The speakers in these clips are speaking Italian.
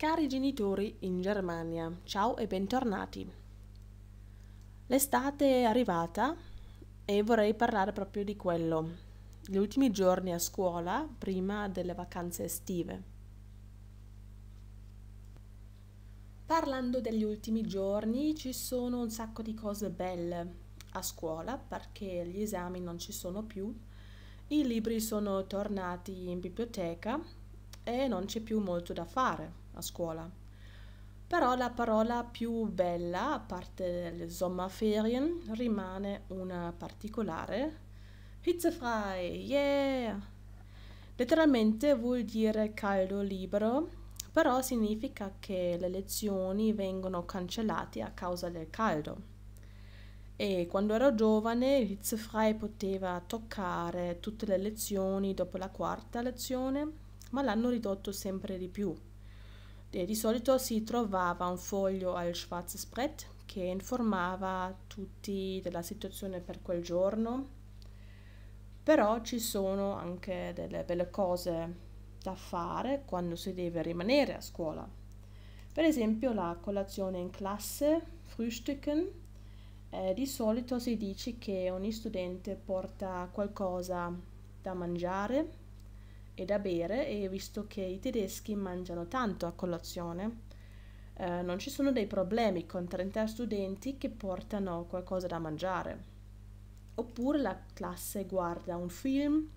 Cari genitori in Germania, ciao e bentornati. L'estate è arrivata e vorrei parlare proprio di quello, gli ultimi giorni a scuola prima delle vacanze estive. Parlando degli ultimi giorni ci sono un sacco di cose belle a scuola perché gli esami non ci sono più, i libri sono tornati in biblioteca e non c'è più molto da fare a scuola. Però la parola più bella, a parte le sommerferien, rimane una particolare. Hitzefrei, yeah! Letteralmente vuol dire caldo libero, però significa che le lezioni vengono cancellate a causa del caldo. E quando ero giovane Hitzefrei poteva toccare tutte le lezioni dopo la quarta lezione, ma l'hanno ridotto sempre di più. E eh, di solito si trovava un foglio al schwarzes Brett che informava tutti della situazione per quel giorno, però ci sono anche delle belle cose da fare quando si deve rimanere a scuola. Per esempio la colazione in classe, frühstücken, eh, di solito si dice che ogni studente porta qualcosa da mangiare e da bere e visto che i tedeschi mangiano tanto a colazione, eh, non ci sono dei problemi con 30 studenti che portano qualcosa da mangiare. Oppure la classe guarda un film,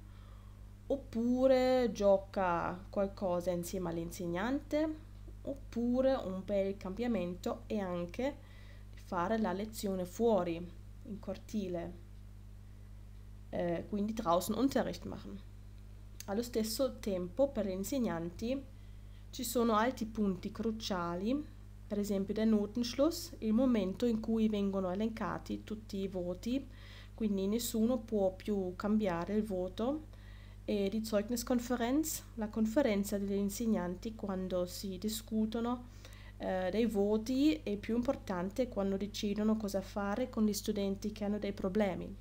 oppure gioca qualcosa insieme all'insegnante, oppure un bel cambiamento e anche fare la lezione fuori, in cortile. Eh, quindi draußen Unterricht machen. Allo stesso tempo per gli insegnanti ci sono altri punti cruciali, per esempio del Notenschluss, il momento in cui vengono elencati tutti i voti, quindi nessuno può più cambiare il voto, e di Zeugniskonferenz, la conferenza degli insegnanti quando si discutono eh, dei voti e più importante quando decidono cosa fare con gli studenti che hanno dei problemi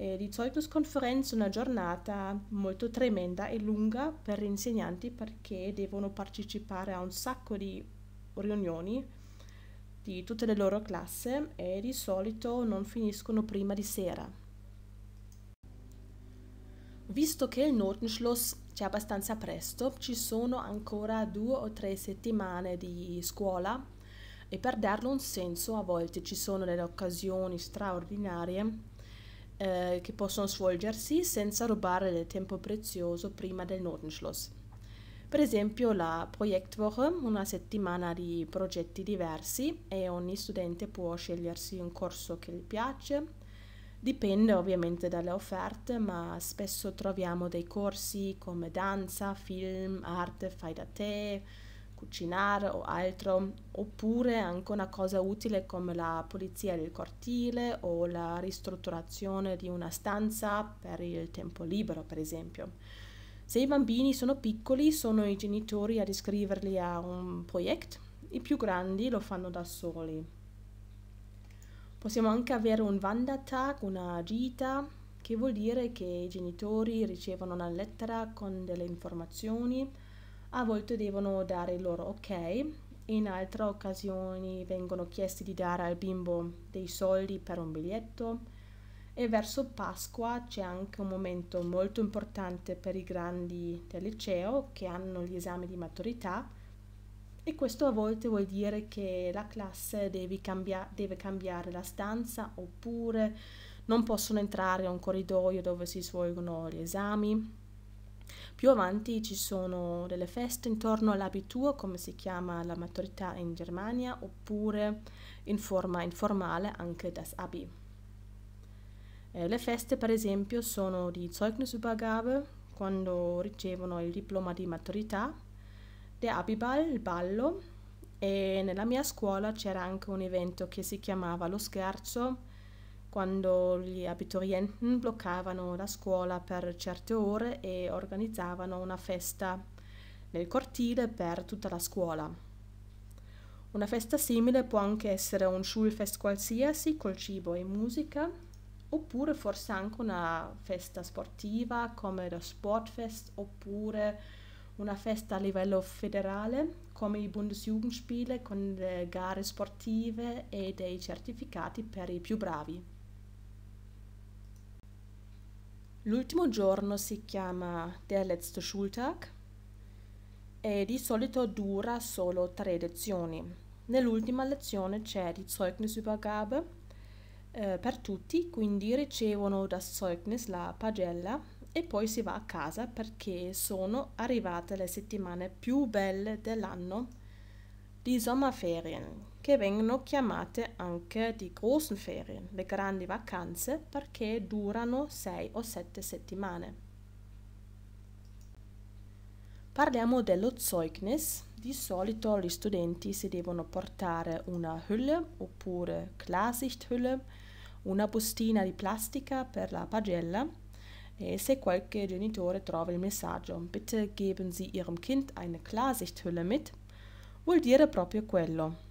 eh, di Zeugniskonferenz una giornata molto tremenda e lunga per gli insegnanti perché devono partecipare a un sacco di riunioni di tutte le loro classi e di solito non finiscono prima di sera. Visto che il Notenschluss c'è abbastanza presto, ci sono ancora due o tre settimane di scuola e per darle un senso a volte ci sono delle occasioni straordinarie eh, che possono svolgersi senza rubare del tempo prezioso prima del Notenschluss. Per esempio la Projektwoche, una settimana di progetti diversi e ogni studente può scegliersi un corso che gli piace. Dipende ovviamente dalle offerte, ma spesso troviamo dei corsi come danza, film, arte, fai da te, cucinare o altro, oppure anche una cosa utile come la pulizia del cortile o la ristrutturazione di una stanza per il tempo libero, per esempio. Se i bambini sono piccoli, sono i genitori ad iscriverli a un progetto, i più grandi lo fanno da soli. Possiamo anche avere un Wandertag, una gita, che vuol dire che i genitori ricevono una lettera con delle informazioni a volte devono dare il loro ok, in altre occasioni vengono chiesti di dare al bimbo dei soldi per un biglietto e verso Pasqua c'è anche un momento molto importante per i grandi del liceo che hanno gli esami di maturità e questo a volte vuol dire che la classe cambia deve cambiare la stanza oppure non possono entrare a un corridoio dove si svolgono gli esami più avanti ci sono delle feste intorno all'abituo, come si chiama la maturità in Germania, oppure in forma informale anche das Abi. Eh, le feste, per esempio, sono di Zeugnisübergabe, quando ricevono il diploma di maturità, der Abiball, il ballo, e nella mia scuola c'era anche un evento che si chiamava lo scherzo, quando gli abiturienti bloccavano la scuola per certe ore e organizzavano una festa nel cortile per tutta la scuola. Una festa simile può anche essere un Schulfest qualsiasi col cibo e musica, oppure forse anche una festa sportiva come lo Sportfest, oppure una festa a livello federale come i Bundesjugendspiele con le gare sportive e dei certificati per i più bravi. L'ultimo giorno si chiama Der letzte Schultag e di solito dura solo tre lezioni. Nell'ultima lezione c'è die Zeugnisübergabe eh, per tutti, quindi ricevono das Zeugnis la pagella e poi si va a casa perché sono arrivate le settimane più belle dell'anno di sommerferien che vengono chiamate anche di großen Ferien, le grandi vacanze, perché durano 6 o 7 settimane. Parliamo dello Zeugnis. Di solito gli studenti si devono portare una Hülle oppure Klarsichthülle, una bustina di plastica per la pagella e se qualche genitore trova il messaggio Bitte geben Sie Ihrem Kind eine Klarsichthülle mit, vuol dire proprio quello.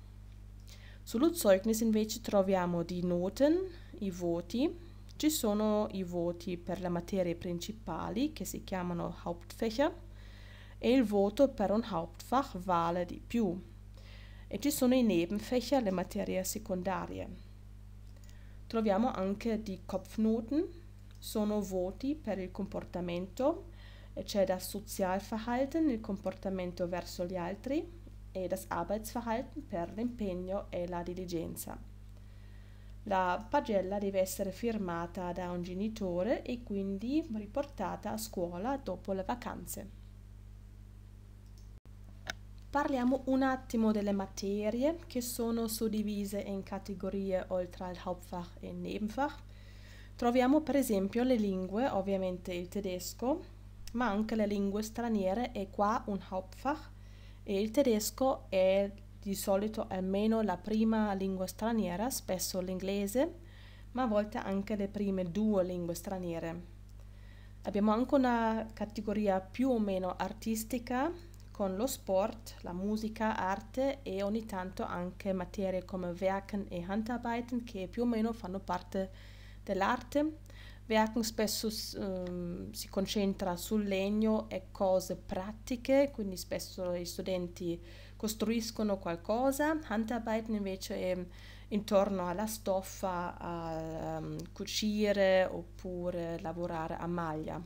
Sullo Zeugnis invece troviamo di Noten, i voti, ci sono i voti per le materie principali che si chiamano Hauptfächer e il voto per un Hauptfach vale di più e ci sono i Nebenfächer, le materie secondarie. Troviamo anche di Kopfnoten, sono voti per il comportamento, e c'è da Sozialverhalten, il comportamento verso gli altri, e das Arbeitsverhalten per l'impegno e la diligenza. La pagella deve essere firmata da un genitore e quindi riportata a scuola dopo le vacanze. Parliamo un attimo delle materie che sono suddivise in categorie oltre al Hauptfach e Nebenfach. Troviamo per esempio le lingue, ovviamente il tedesco, ma anche le lingue straniere e qua un Hauptfach e il tedesco è di solito almeno la prima lingua straniera, spesso l'inglese, ma a volte anche le prime due lingue straniere. Abbiamo anche una categoria più o meno artistica con lo sport, la musica, arte e ogni tanto anche materie come Werken e Handarbeiten che più o meno fanno parte dell'arte Werken spesso um, si concentra sul legno e cose pratiche, quindi spesso gli studenti costruiscono qualcosa. Handarbeiten invece è intorno alla stoffa, a um, cucire oppure lavorare a maglia.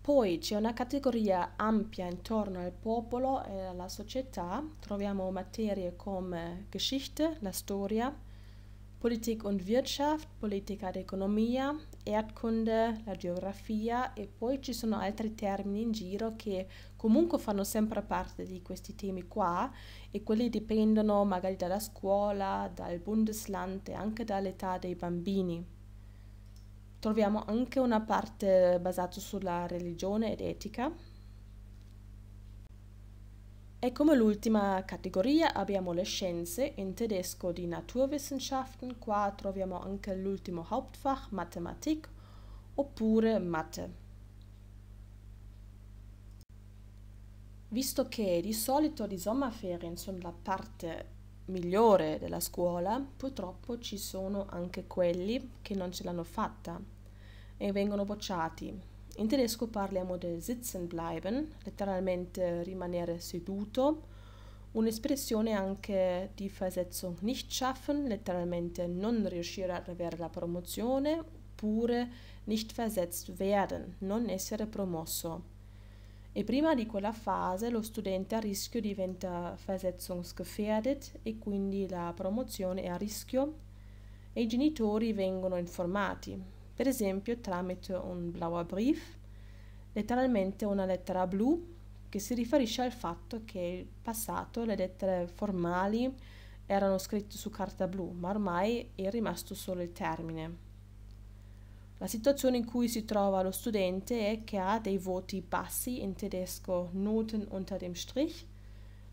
Poi c'è una categoria ampia intorno al popolo e alla società. Troviamo materie come Geschichte, la storia, Politik und Wirtschaft, politica d'economia, Erdkunde, la geografia e poi ci sono altri termini in giro che comunque fanno sempre parte di questi temi qua e quelli dipendono magari dalla scuola, dal Bundesland e anche dall'età dei bambini. Troviamo anche una parte basata sulla religione ed etica, e come l'ultima categoria abbiamo le scienze, in tedesco di Naturwissenschaften, qua troviamo anche l'ultimo Hauptfach Mathematik oppure Mathe. Visto che di solito di sommerferien sono la parte migliore della scuola, purtroppo ci sono anche quelli che non ce l'hanno fatta e vengono bocciati in tedesco parliamo del sitzen bleiben, letteralmente rimanere seduto, un'espressione anche di Versetzung nicht schaffen, letteralmente non riuscire ad avere la promozione, oppure nicht versetzt werden, non essere promosso. E prima di quella fase lo studente a rischio diventa versetzungsgefährdet e quindi la promozione è a rischio e i genitori vengono informati, per esempio tramite un blauer brief, letteralmente una lettera blu che si riferisce al fatto che in passato le lettere formali erano scritte su carta blu, ma ormai è rimasto solo il termine. La situazione in cui si trova lo studente è che ha dei voti bassi in tedesco Noten unter dem Strich,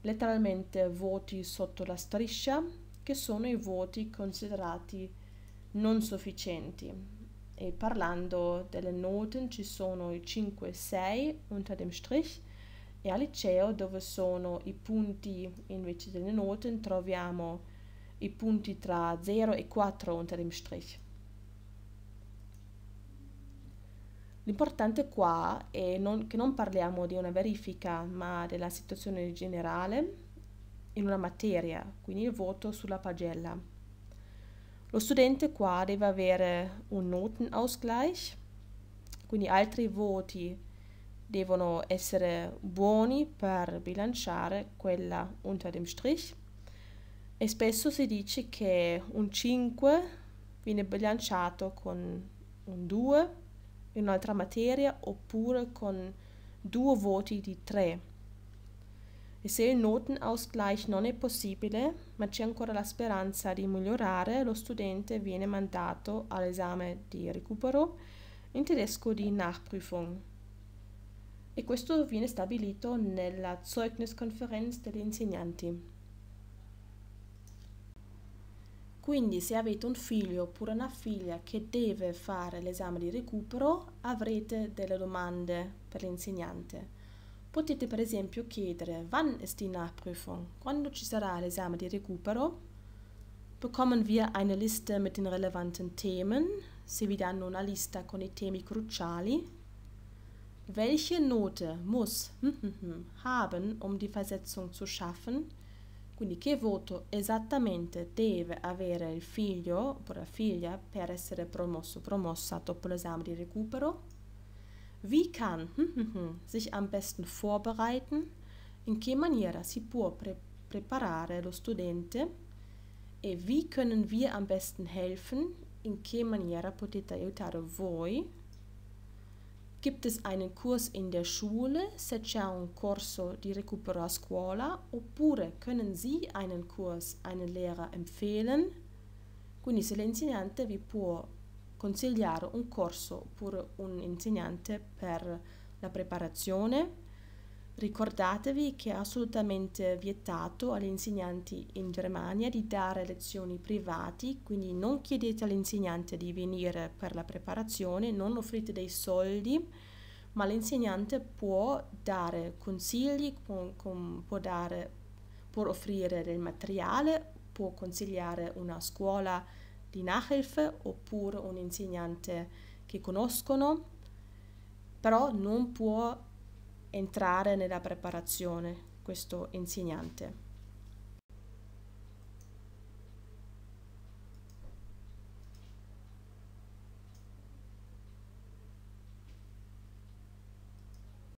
letteralmente voti sotto la striscia, che sono i voti considerati non sufficienti, e parlando delle note ci sono i 5 e 6 unter dem Strich e al liceo dove sono i punti invece delle note troviamo i punti tra 0 e 4 unter dem Strich. L'importante qua è non, che non parliamo di una verifica ma della situazione generale in una materia, quindi il voto sulla pagella. Lo studente qua deve avere un notenausgleich, quindi altri voti devono essere buoni per bilanciare quella unter dem Strich e spesso si dice che un 5 viene bilanciato con un 2 in un'altra materia oppure con due voti di 3 e se il noten ausgleich non è possibile, ma c'è ancora la speranza di migliorare, lo studente viene mandato all'esame di recupero, in tedesco di Nachprüfung. E questo viene stabilito nella Zeugniskonferenz degli insegnanti. Quindi se avete un figlio oppure una figlia che deve fare l'esame di recupero, avrete delle domande per l'insegnante Potete per esempio chiedere Wann ist die Nachprüfung? Quando ci sarà l'esame di recupero? Bekommen wir eine Liste mit den relevanten Themen? Se vi danno una lista con i temi cruciali? Welche Note muss hm, hm, hm, haben, um die Versetzung zu schaffen? Quindi che voto esattamente deve avere il figlio oppure la figlia per essere promosso o promossa dopo l'esame di recupero? Wie kann hm, hm, hm, sich am besten vorbereiten? In che maniera si può pre preparare lo studente? E wie können wir am besten helfen? In che maniera potete aiutare voi? Gibt es einen Kurs in der Schule? Se c'è un corso di recupero a scuola? Oppure können Sie einen Kurs, einen Lehrer empfehlen? Quindi se l'insegnante vi può consigliare un corso oppure un insegnante per la preparazione. Ricordatevi che è assolutamente vietato agli insegnanti in Germania di dare lezioni privati, quindi non chiedete all'insegnante di venire per la preparazione, non offrite dei soldi, ma l'insegnante può dare consigli, può, può, dare, può offrire del materiale, può consigliare una scuola di Nachhilfe oppure un insegnante che conoscono, però non può entrare nella preparazione questo insegnante.